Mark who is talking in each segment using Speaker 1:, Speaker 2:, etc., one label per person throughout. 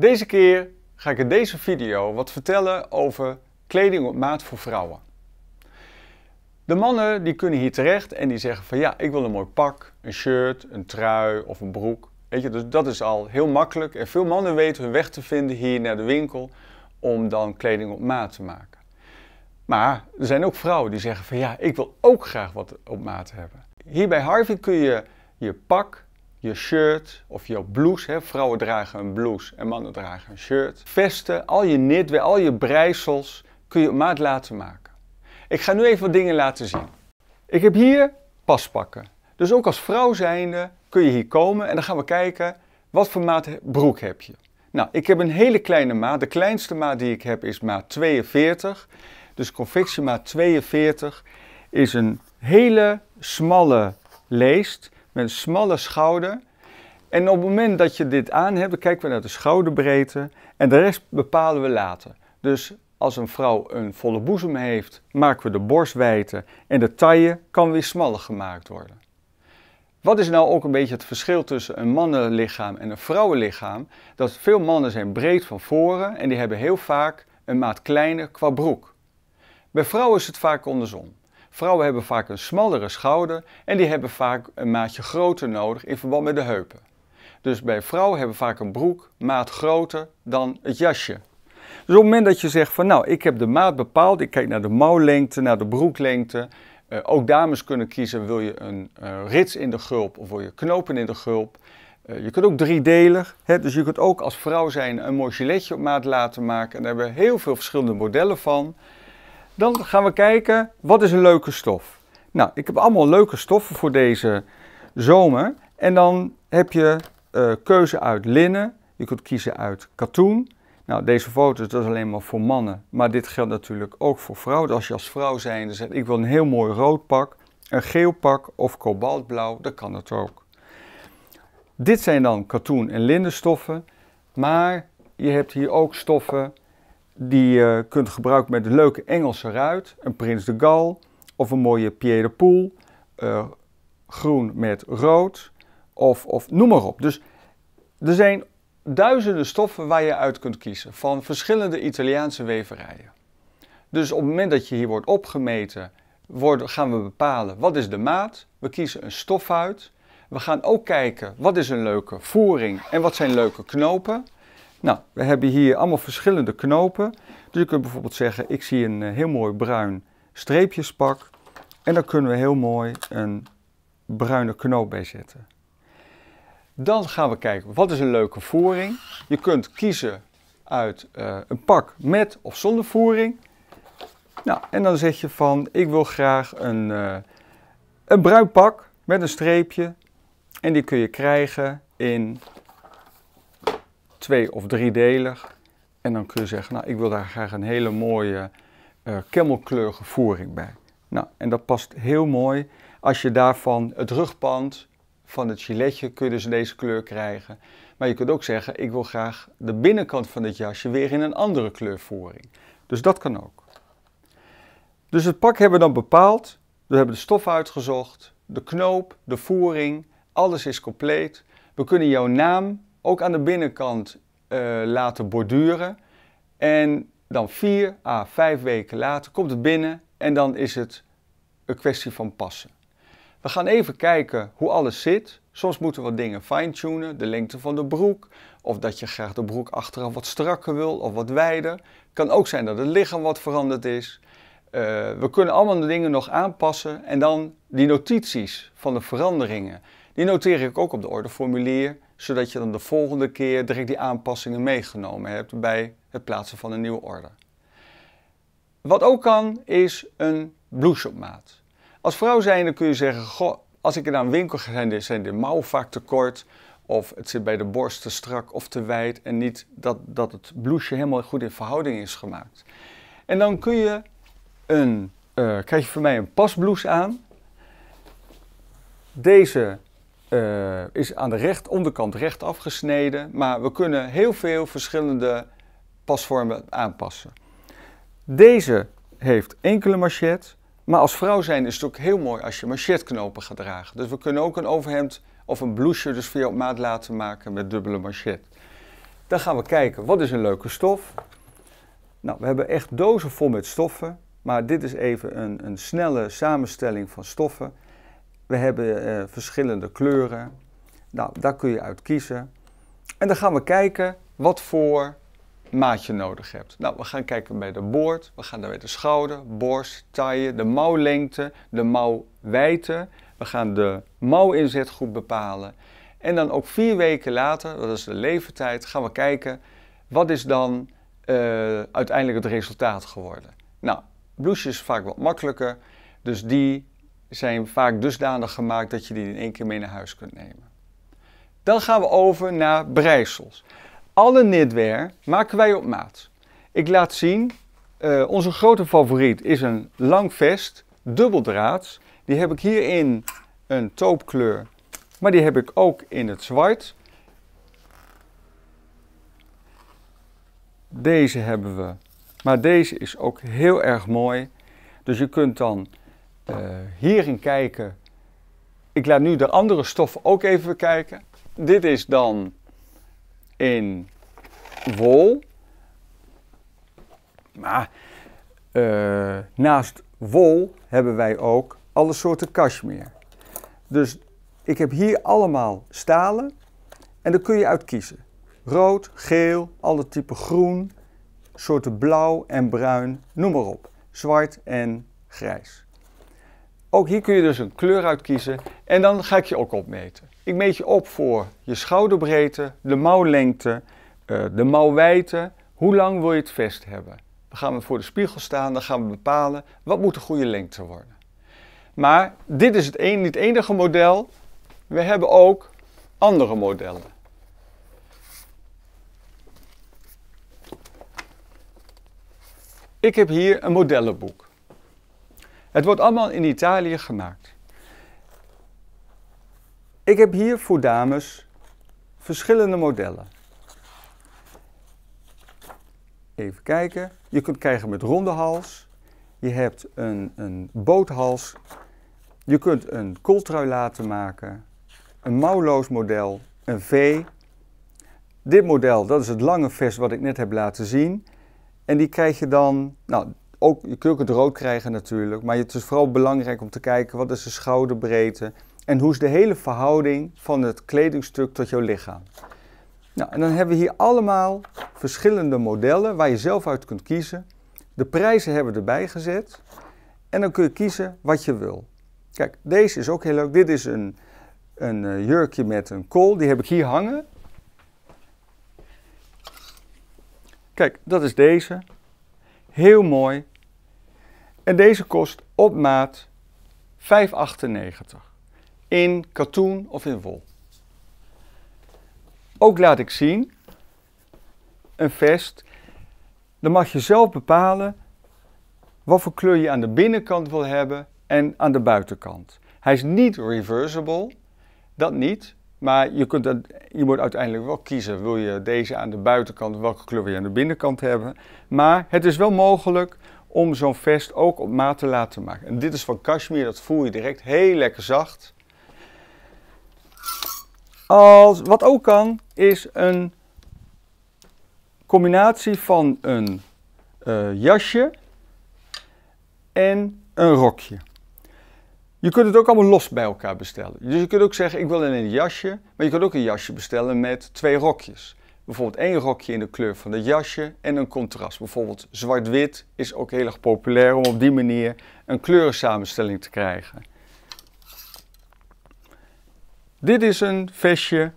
Speaker 1: Deze keer ga ik in deze video wat vertellen over kleding op maat voor vrouwen. De mannen die kunnen hier terecht en die zeggen van ja, ik wil een mooi pak, een shirt, een trui of een broek. Weet je, dus dat is al heel makkelijk en veel mannen weten hun weg te vinden hier naar de winkel om dan kleding op maat te maken. Maar er zijn ook vrouwen die zeggen van ja, ik wil ook graag wat op maat hebben. Hier bij Harvey kun je je pak, je shirt of jouw blouse. Hè. Vrouwen dragen een blouse en mannen dragen een shirt. Vesten, al je knitwear, al je breisels kun je maat laten maken. Ik ga nu even wat dingen laten zien. Ik heb hier paspakken. Dus ook als vrouw zijnde kun je hier komen en dan gaan we kijken wat voor maat broek heb je. Nou, ik heb een hele kleine maat. De kleinste maat die ik heb is maat 42. Dus maat 42 is een hele smalle leest met een smalle schouder. En op het moment dat je dit aan hebt, kijken we naar de schouderbreedte en de rest bepalen we later. Dus als een vrouw een volle boezem heeft, maken we de borstwijdte en de taille kan weer smaller gemaakt worden. Wat is nou ook een beetje het verschil tussen een mannenlichaam en een vrouwenlichaam? Dat veel mannen zijn breed van voren en die hebben heel vaak een maat kleiner qua broek. Bij vrouwen is het vaak andersom. Vrouwen hebben vaak een smallere schouder en die hebben vaak een maatje groter nodig in verband met de heupen. Dus bij vrouwen hebben vaak een broek maat groter dan het jasje. Dus op het moment dat je zegt van nou, ik heb de maat bepaald, ik kijk naar de mouwlengte, naar de broeklengte. Eh, ook dames kunnen kiezen, wil je een uh, rits in de gulp of wil je knopen in de gulp. Eh, je kunt ook driedelig, hè, dus je kunt ook als vrouw zijn een mooi giletje op maat laten maken. En daar hebben we heel veel verschillende modellen van. Dan gaan we kijken, wat is een leuke stof? Nou, ik heb allemaal leuke stoffen voor deze zomer. En dan heb je eh, keuze uit linnen. Je kunt kiezen uit katoen. Nou, deze foto's dat is alleen maar voor mannen. Maar dit geldt natuurlijk ook voor vrouwen. Dus als je als vrouw zijnde zegt, ik wil een heel mooi rood pak, een geel pak of kobaltblauw, dat kan het ook. Dit zijn dan katoen en linnenstoffen. Maar je hebt hier ook stoffen die je eh, kunt gebruiken met een leuke Engelse ruit, een Prins de Gal of een mooie Pied de Poel, eh, groen met rood of, of noem maar op. Dus er zijn duizenden stoffen waar je uit kunt kiezen van verschillende Italiaanse weverijen. Dus op het moment dat je hier wordt opgemeten, worden, gaan we bepalen wat is de maat. We kiezen een stof uit. We gaan ook kijken wat is een leuke voering en wat zijn leuke knopen. Nou, we hebben hier allemaal verschillende knopen. Dus je kunt bijvoorbeeld zeggen, ik zie een eh, heel mooi bruin streepjespak. En daar kunnen we heel mooi een bruine knoop bij zetten. Dan gaan we kijken, wat is een leuke voering? Je kunt kiezen uit eh, een pak met of zonder voering. Nou, en dan zeg je van, ik wil graag een, eh, een bruin pak met een streepje. En die kun je krijgen in twee of driedelig. En dan kun je zeggen, nou ik wil daar graag een hele mooie uh, kemmelkleurige voering bij. Nou, en dat past heel mooi. Als je daarvan het rugpand van het giletje kun dus deze kleur krijgen. Maar je kunt ook zeggen, ik wil graag de binnenkant van dit jasje weer in een andere kleurvoering. Dus dat kan ook. Dus het pak hebben we dan bepaald. We hebben de stof uitgezocht, de knoop, de voering, alles is compleet. We kunnen jouw naam ook aan de binnenkant eh, laten borduren. En dan 4 à 5 weken later komt het binnen en dan is het een kwestie van passen. We gaan even kijken hoe alles zit. Soms moeten we wat dingen fine-tunen, de lengte van de broek, of dat je graag de broek achteraf wat strakker wil of wat wijder. Kan ook zijn dat het lichaam wat veranderd is. Eh, we kunnen allemaal de dingen nog aanpassen en dan die notities van de veranderingen. Die noteer ik ook op de ordeformulier zodat je dan de volgende keer direct die aanpassingen meegenomen hebt bij het plaatsen van een nieuwe order. Wat ook kan, is een blouse op maat. Als vrouw zijnde kun je zeggen, goh, als ik naar een winkel ga, zijn de, zijn de mouwen vaak te kort. Of het zit bij de borst te strak of te wijd. En niet dat, dat het blouseje helemaal goed in verhouding is gemaakt. En dan kun je een, eh, krijg je van mij een pasblouse aan. Deze eh, is aan de recht, onderkant recht afgesneden, maar we kunnen heel veel verschillende pasvormen aanpassen. Deze heeft enkele machette, maar als vrouw zijn is het ook heel mooi als je machetknopen gaat dragen. Dus we kunnen ook een overhemd of een blouseje dus via op maat laten maken met dubbele machette. Dan gaan we kijken, wat is een leuke stof? Nou, we hebben echt dozen vol met stoffen, maar dit is even een, een snelle samenstelling van stoffen. We hebben eh, verschillende kleuren. Nou, daar kun je uit kiezen. En dan gaan we kijken wat voor maat je nodig hebt. Nou, we gaan kijken bij de boord, we gaan naar bij de schouder, borst, taille, de mouwlengte, de mouwwijte. We gaan de mouwinzet goed bepalen. En dan ook vier weken later, dat is de leeftijd, gaan we kijken wat is dan eh, uiteindelijk het resultaat geworden. Nou, bloesje is vaak wat makkelijker, dus die zijn vaak dusdanig gemaakt dat je die in één keer mee naar huis kunt nemen. Dan gaan we over naar breisels. Alle knitwear maken wij op maat. Ik laat zien, eh, onze grote favoriet is een lang vest, dubbeldraads. Die heb ik hier in een taupekleur, maar die heb ik ook in het zwart. Deze hebben we, maar deze is ook heel erg mooi. Dus je kunt dan uh, hierin kijken. Ik laat nu de andere stoffen ook even bekijken. Dit is dan in wol. Maar eh, naast wol hebben wij ook alle soorten cashmere. Dus ik heb hier allemaal stalen en daar kun je uitkiezen: Rood, geel, alle typen groen, soorten blauw en bruin, noem maar op. Zwart en grijs. Ook hier kun je dus een kleur uitkiezen en dan ga ik je ook opmeten. Ik meet je op voor je schouderbreedte, de mouwlengte, eh, de mouwwijte. Hoe lang wil je het vest hebben? Dan gaan we voor de spiegel staan, dan gaan we bepalen wat moet de goede lengte worden. Maar dit is het niet het enige model. We hebben ook andere modellen. Ik heb hier een modellenboek. Het wordt allemaal in Italië gemaakt. Ik heb hier voor dames verschillende modellen. Even kijken. Je kunt krijgen met ronde hals. Je hebt een, een boothals. Je kunt een kooltrui laten maken. Een mouwloos model. Een V. Dit model, dat is het lange vest wat ik net heb laten zien. En die krijg je dan, nou, ook, je kunt ook het rood krijgen natuurlijk, maar het is vooral belangrijk om te kijken wat is de schouderbreedte en hoe is de hele verhouding van het kledingstuk tot jouw lichaam. Nou, en dan hebben we hier allemaal verschillende modellen waar je zelf uit kunt kiezen. De prijzen hebben we erbij gezet en dan kun je kiezen wat je wil. Kijk, deze is ook heel leuk. Dit is een, een eh, jurkje met een kool, die heb ik hier hangen. Kijk, dat is deze. Heel mooi. En deze kost op maat 5,98 in katoen of in wol. Ook laat ik zien een vest. Dan mag je zelf bepalen wat voor kleur je aan de binnenkant wil hebben en aan de buitenkant. Hij is niet reversible, dat niet. Maar je, kunt, je moet uiteindelijk wel kiezen. Wil je deze aan de buitenkant, welke kleur je aan de binnenkant hebben? Maar het is wel mogelijk om zo'n vest ook op maat te laten maken. En dit is van cashmere, dat voel je direct heel lekker zacht. Als, wat ook kan, is een combinatie van een eh, jasje en een rokje. Je kunt het ook allemaal los bij elkaar bestellen. Dus je kunt ook zeggen, ik wil alleen een jasje. Maar je kunt ook een jasje bestellen met twee rokjes bijvoorbeeld één rokje in de kleur van het jasje en een contrast. Bijvoorbeeld zwart-wit is ook heel erg populair om op die manier een kleurensamenstelling te krijgen. Dit is een vestje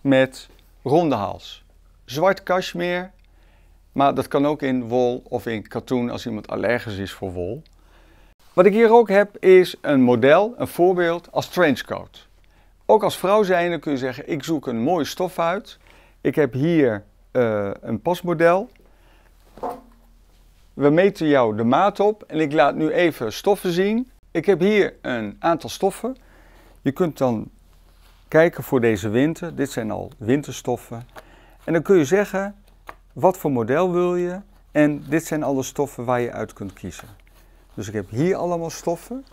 Speaker 1: met ronde hals. Zwart cashmere, maar dat kan ook in wol of in katoen als iemand allergisch is voor wol. Wat ik hier ook heb is een model, een voorbeeld als trenchcoat. Ook als vrouw zijnde kun je zeggen ik zoek een mooie stof uit ik heb hier eh, een pasmodel. We meten jou de maat op en ik laat nu even stoffen zien. Ik heb hier een aantal stoffen. Je kunt dan kijken voor deze winter. Dit zijn al winterstoffen. En dan kun je zeggen, wat voor model wil je? En dit zijn alle stoffen waar je uit kunt kiezen. Dus ik heb hier allemaal stoffen.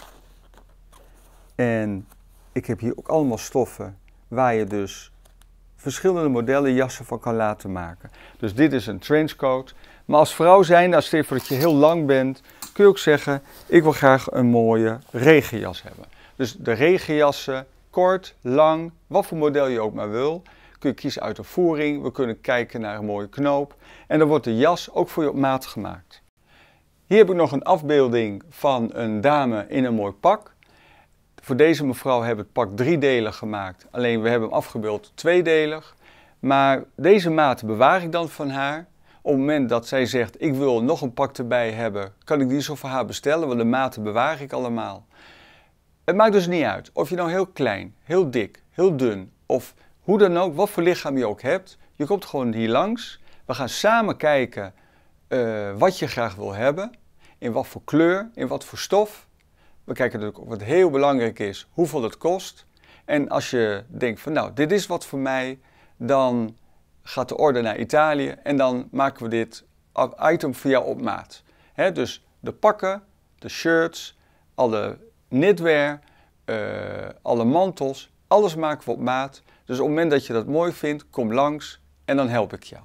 Speaker 1: En ik heb hier ook allemaal stoffen waar je dus verschillende modellen jassen van kan laten maken. Dus dit is een trenchcoat. Maar als vrouw zijn, als je dat je heel lang bent, kun je ook zeggen, ik wil graag een mooie regenjas hebben. Dus de regenjassen, kort, lang, wat voor model je ook maar wil, kun je kiezen uit de voering. We kunnen kijken naar een mooie knoop. En dan wordt de jas ook voor je op maat gemaakt. Hier heb ik nog een afbeelding van een dame in een mooi pak. Voor deze mevrouw hebben we het pak driedelig gemaakt. Alleen we hebben hem afgebeeld tweedelig. Maar deze maat bewaar ik dan van haar. Op het moment dat zij zegt, ik wil nog een pak erbij hebben, kan ik die zo voor haar bestellen, want de maten bewaar ik allemaal. Het maakt dus niet uit of je nou heel klein, heel dik, heel dun of hoe dan ook, wat voor lichaam je ook hebt. Je komt gewoon hier langs. We gaan samen kijken eh, wat je graag wil hebben, in wat voor kleur, in wat voor stof. We kijken natuurlijk wat heel belangrijk is, hoeveel het kost. En als je denkt van nou, dit is wat voor mij, dan gaat de order naar Italië en dan maken we dit item voor jou op maat. dus de pakken, de shirts, alle knitwear, eh, alle mantels, alles maken we op maat. Dus op het moment dat je dat mooi vindt, kom langs en dan help ik jou.